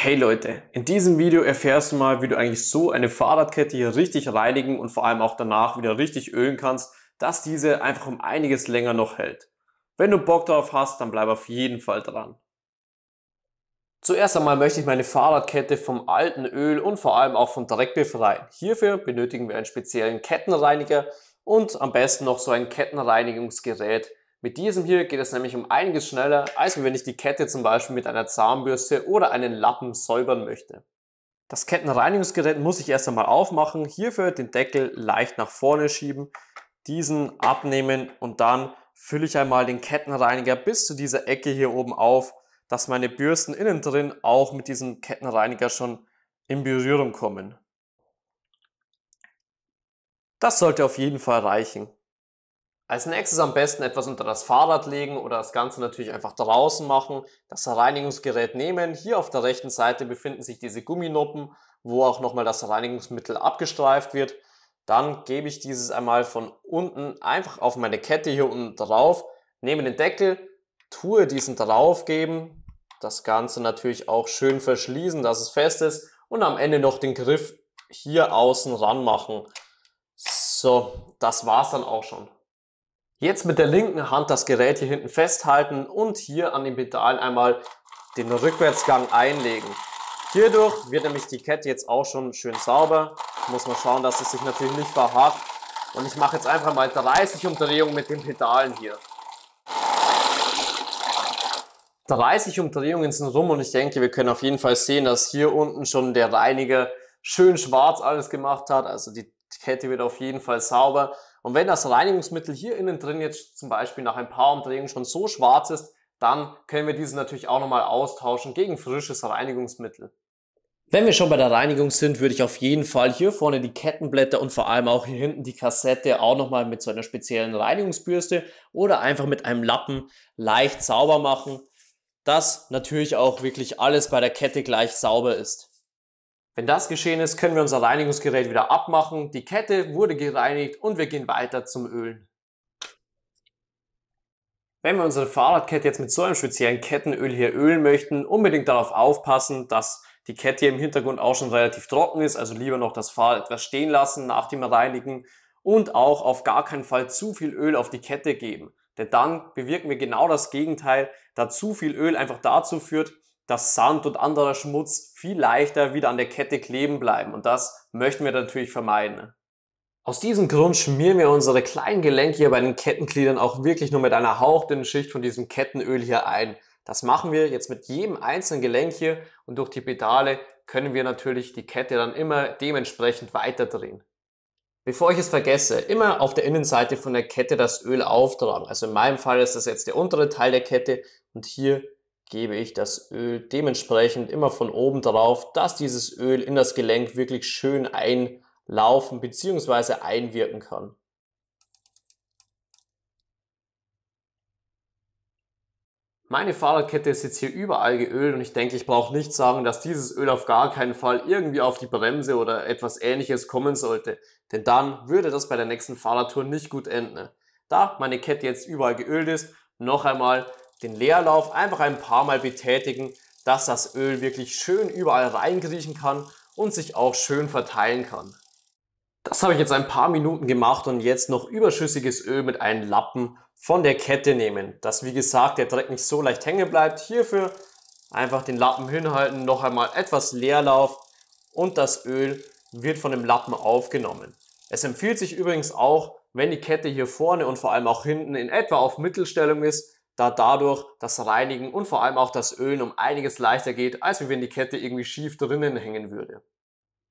Hey Leute, in diesem Video erfährst du mal, wie du eigentlich so eine Fahrradkette hier richtig reinigen und vor allem auch danach wieder richtig ölen kannst, dass diese einfach um einiges länger noch hält. Wenn du Bock darauf hast, dann bleib auf jeden Fall dran. Zuerst einmal möchte ich meine Fahrradkette vom alten Öl und vor allem auch vom Dreck befreien. Hierfür benötigen wir einen speziellen Kettenreiniger und am besten noch so ein Kettenreinigungsgerät, mit diesem hier geht es nämlich um einiges schneller, als wenn ich die Kette zum Beispiel mit einer Zahnbürste oder einem Lappen säubern möchte. Das Kettenreinigungsgerät muss ich erst einmal aufmachen, hierfür den Deckel leicht nach vorne schieben, diesen abnehmen und dann fülle ich einmal den Kettenreiniger bis zu dieser Ecke hier oben auf, dass meine Bürsten innen drin auch mit diesem Kettenreiniger schon in Berührung kommen. Das sollte auf jeden Fall reichen. Als nächstes am besten etwas unter das Fahrrad legen oder das Ganze natürlich einfach draußen machen. Das Reinigungsgerät nehmen. Hier auf der rechten Seite befinden sich diese Gumminuppen, wo auch nochmal das Reinigungsmittel abgestreift wird. Dann gebe ich dieses einmal von unten einfach auf meine Kette hier unten drauf, nehme den Deckel, tue diesen draufgeben, das Ganze natürlich auch schön verschließen, dass es fest ist und am Ende noch den Griff hier außen ran machen. So, das war's dann auch schon. Jetzt mit der linken Hand das Gerät hier hinten festhalten und hier an den Pedalen einmal den Rückwärtsgang einlegen. Hierdurch wird nämlich die Kette jetzt auch schon schön sauber. Muss man schauen, dass es sich natürlich nicht verhakt. Und ich mache jetzt einfach mal 30 Umdrehungen mit den Pedalen hier. 30 Umdrehungen sind rum und ich denke, wir können auf jeden Fall sehen, dass hier unten schon der Reiniger schön schwarz alles gemacht hat. Also die die Kette wird auf jeden Fall sauber. Und wenn das Reinigungsmittel hier innen drin jetzt zum Beispiel nach ein paar Umdrehungen schon so schwarz ist, dann können wir diese natürlich auch nochmal austauschen gegen frisches Reinigungsmittel. Wenn wir schon bei der Reinigung sind, würde ich auf jeden Fall hier vorne die Kettenblätter und vor allem auch hier hinten die Kassette auch nochmal mit so einer speziellen Reinigungsbürste oder einfach mit einem Lappen leicht sauber machen, dass natürlich auch wirklich alles bei der Kette gleich sauber ist. Wenn das geschehen ist, können wir unser Reinigungsgerät wieder abmachen. Die Kette wurde gereinigt und wir gehen weiter zum Ölen. Wenn wir unsere Fahrradkette jetzt mit so einem speziellen Kettenöl hier ölen möchten, unbedingt darauf aufpassen, dass die Kette hier im Hintergrund auch schon relativ trocken ist, also lieber noch das Fahrrad etwas stehen lassen nach dem Reinigen und auch auf gar keinen Fall zu viel Öl auf die Kette geben. Denn dann bewirken wir genau das Gegenteil, da zu viel Öl einfach dazu führt, dass Sand und anderer Schmutz viel leichter wieder an der Kette kleben bleiben und das möchten wir natürlich vermeiden. Aus diesem Grund schmieren wir unsere kleinen Gelenke hier bei den Kettengliedern auch wirklich nur mit einer hauchdünnen Schicht von diesem Kettenöl hier ein. Das machen wir jetzt mit jedem einzelnen Gelenk hier und durch die Pedale können wir natürlich die Kette dann immer dementsprechend weiterdrehen. Bevor ich es vergesse, immer auf der Innenseite von der Kette das Öl auftragen. Also in meinem Fall ist das jetzt der untere Teil der Kette und hier gebe ich das Öl dementsprechend immer von oben drauf, dass dieses Öl in das Gelenk wirklich schön einlaufen bzw. einwirken kann. Meine Fahrradkette ist jetzt hier überall geölt und ich denke, ich brauche nicht sagen, dass dieses Öl auf gar keinen Fall irgendwie auf die Bremse oder etwas ähnliches kommen sollte, denn dann würde das bei der nächsten Fahrradtour nicht gut enden. Da meine Kette jetzt überall geölt ist, noch einmal den Leerlauf einfach ein paar Mal betätigen, dass das Öl wirklich schön überall reinkriechen kann und sich auch schön verteilen kann. Das habe ich jetzt ein paar Minuten gemacht und jetzt noch überschüssiges Öl mit einem Lappen von der Kette nehmen, dass wie gesagt der Dreck nicht so leicht hängen bleibt. Hierfür einfach den Lappen hinhalten, noch einmal etwas Leerlauf und das Öl wird von dem Lappen aufgenommen. Es empfiehlt sich übrigens auch, wenn die Kette hier vorne und vor allem auch hinten in etwa auf Mittelstellung ist, da dadurch das Reinigen und vor allem auch das Ölen um einiges leichter geht, als wenn die Kette irgendwie schief drinnen hängen würde.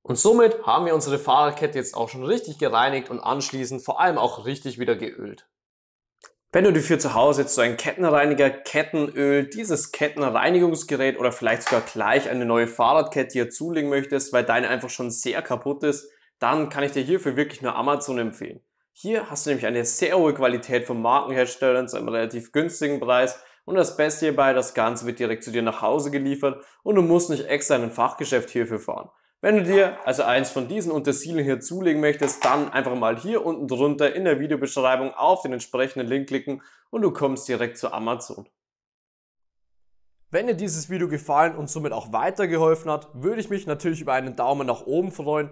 Und somit haben wir unsere Fahrradkette jetzt auch schon richtig gereinigt und anschließend vor allem auch richtig wieder geölt. Wenn du dir für zu Hause jetzt so einen Kettenreiniger, Kettenöl, dieses Kettenreinigungsgerät oder vielleicht sogar gleich eine neue Fahrradkette hier zulegen möchtest, weil deine einfach schon sehr kaputt ist, dann kann ich dir hierfür wirklich nur Amazon empfehlen. Hier hast du nämlich eine sehr hohe Qualität von Markenherstellern zu einem relativ günstigen Preis und das Beste hierbei, das Ganze wird direkt zu dir nach Hause geliefert und du musst nicht extra in ein Fachgeschäft hierfür fahren. Wenn du dir also eins von diesen Untersilien hier zulegen möchtest, dann einfach mal hier unten drunter in der Videobeschreibung auf den entsprechenden Link klicken und du kommst direkt zu Amazon. Wenn dir dieses Video gefallen und somit auch weitergeholfen hat, würde ich mich natürlich über einen Daumen nach oben freuen.